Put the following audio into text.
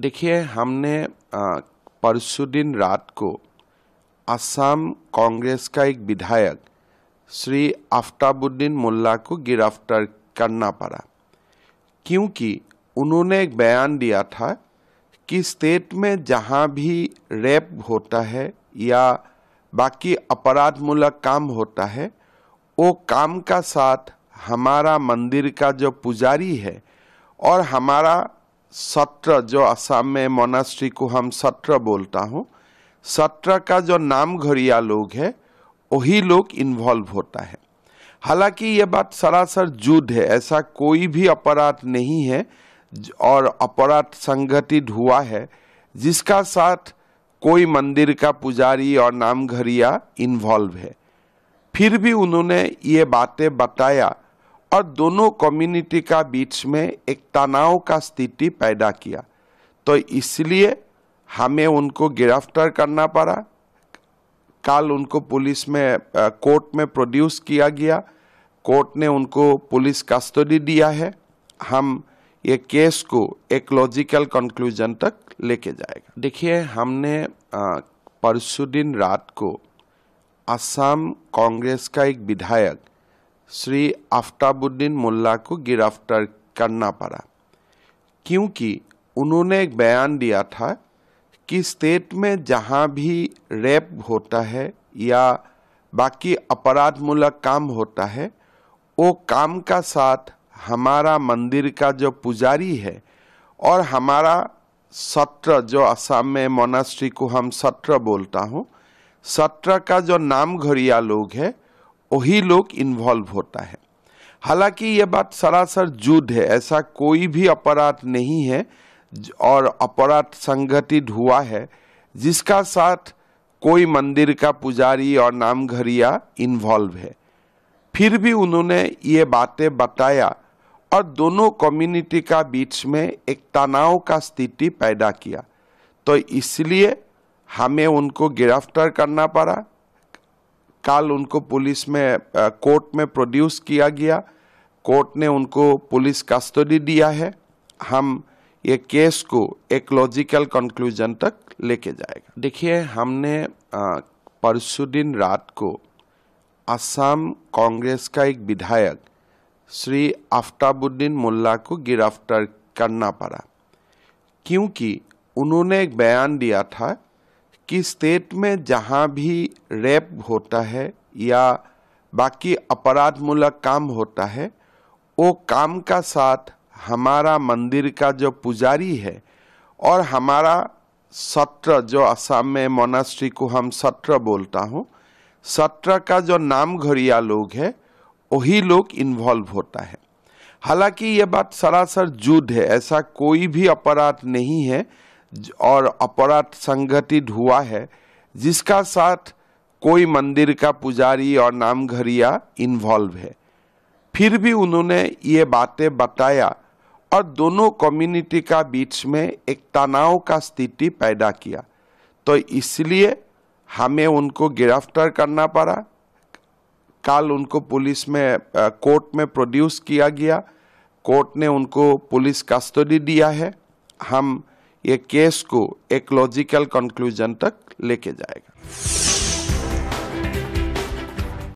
देखिए हमने परसों दिन रात को असम कांग्रेस का एक विधायक श्री आफ्ताबुद्दीन मुल्ला को गिरफ्तार करना पड़ा क्योंकि उन्होंने एक बयान दिया था कि स्टेट में जहाँ भी रेप होता है या बाकी अपराधमूलक काम होता है वो काम का साथ हमारा मंदिर का जो पुजारी है और हमारा सत्र जो असम में मोनास्ट्री को हम सत्र बोलता हूँ सत्र का जो नाम घरिया लोग है वही लोग इन्वॉल्व होता है हालांकि ये बात सरासर जुद है ऐसा कोई भी अपराध नहीं है और अपराध संगठित हुआ है जिसका साथ कोई मंदिर का पुजारी और नाम घरिया इन्वॉल्व है फिर भी उन्होंने ये बातें बताया और दोनों कम्युनिटी का बीच में एक तनाव का स्थिति पैदा किया तो इसलिए हमें उनको गिरफ्तार करना पड़ा कल उनको पुलिस में कोर्ट में प्रोड्यूस किया गया कोर्ट ने उनको पुलिस कस्टडी दिया है हम ये केस को एक लॉजिकल कंक्लूजन तक लेके जाएगा देखिए हमने परसों दिन रात को असम कांग्रेस का एक विधायक श्री आफ्ताबुद्दीन मोल्ला को गिरफ्तार करना पड़ा क्योंकि उन्होंने एक बयान दिया था कि स्टेट में जहाँ भी रेप होता है या बाकी अपराधमूलक काम होता है वो काम का साथ हमारा मंदिर का जो पुजारी है और हमारा सत्र जो असम में मोनास्ट्री को हम सत्र बोलता हूँ सत्र का जो नाम घरिया लोग है वही लोग इन्वॉल्व होता है हालांकि ये बात सरासर जुद है ऐसा कोई भी अपराध नहीं है और अपराध संगठित हुआ है जिसका साथ कोई मंदिर का पुजारी और नामघरिया इन्वॉल्व है फिर भी उन्होंने ये बातें बताया और दोनों कम्युनिटी का बीच में एक तनाव का स्थिति पैदा किया तो इसलिए हमें उनको गिरफ्तार करना पड़ा तत्काल उनको पुलिस में कोर्ट में प्रोड्यूस किया गया कोर्ट ने उनको पुलिस कस्टडी दिया है हम ये केस को एक लॉजिकल कंक्लूजन तक लेके जाएगा देखिए हमने परसों दिन रात को असम कांग्रेस का एक विधायक श्री आफ्ताबुद्दीन मुल्ला को गिरफ्तार करना पड़ा क्योंकि उन्होंने एक बयान दिया था कि स्टेट में जहाँ भी रेप होता है या बाकी अपराधमूलक काम होता है वो काम का साथ हमारा मंदिर का जो पुजारी है और हमारा सत्र जो असम में मोनास्ट्री को हम सत्र बोलता हूँ सत्र का जो नाम घरिया लोग है वही लोग इन्वॉल्व होता है हालांकि ये बात सरासर जुद है ऐसा कोई भी अपराध नहीं है और अपराध संगठित हुआ है जिसका साथ कोई मंदिर का पुजारी और नामघरिया इन्वॉल्व है फिर भी उन्होंने ये बातें बताया और दोनों कम्युनिटी का बीच में एक तनाव का स्थिति पैदा किया तो इसलिए हमें उनको गिरफ्तार करना पड़ा कल उनको पुलिस में कोर्ट में प्रोड्यूस किया गया कोर्ट ने उनको पुलिस कस्टडी दिया है हम ये केस को एक लॉजिकल कंक्लूजन तक लेके जाएगा